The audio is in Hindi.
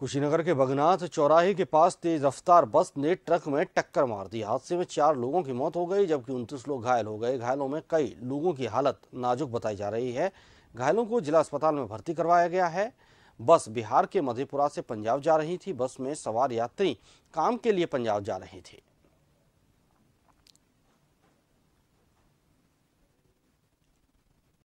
कुशीनगर के बगनाथ चौराहे के पास तेज रफ्तार बस ने ट्रक में टक्कर मार दी हादसे में चार लोगों की मौत हो गई जबकि उनतीस लोग घायल हो गए घायलों में कई लोगों की हालत नाजुक बताई जा रही है घायलों को जिला अस्पताल में भर्ती करवाया गया है बस बिहार के मधेपुरा से पंजाब जा रही थी बस में सवार यात्री काम के लिए पंजाब जा रहे थे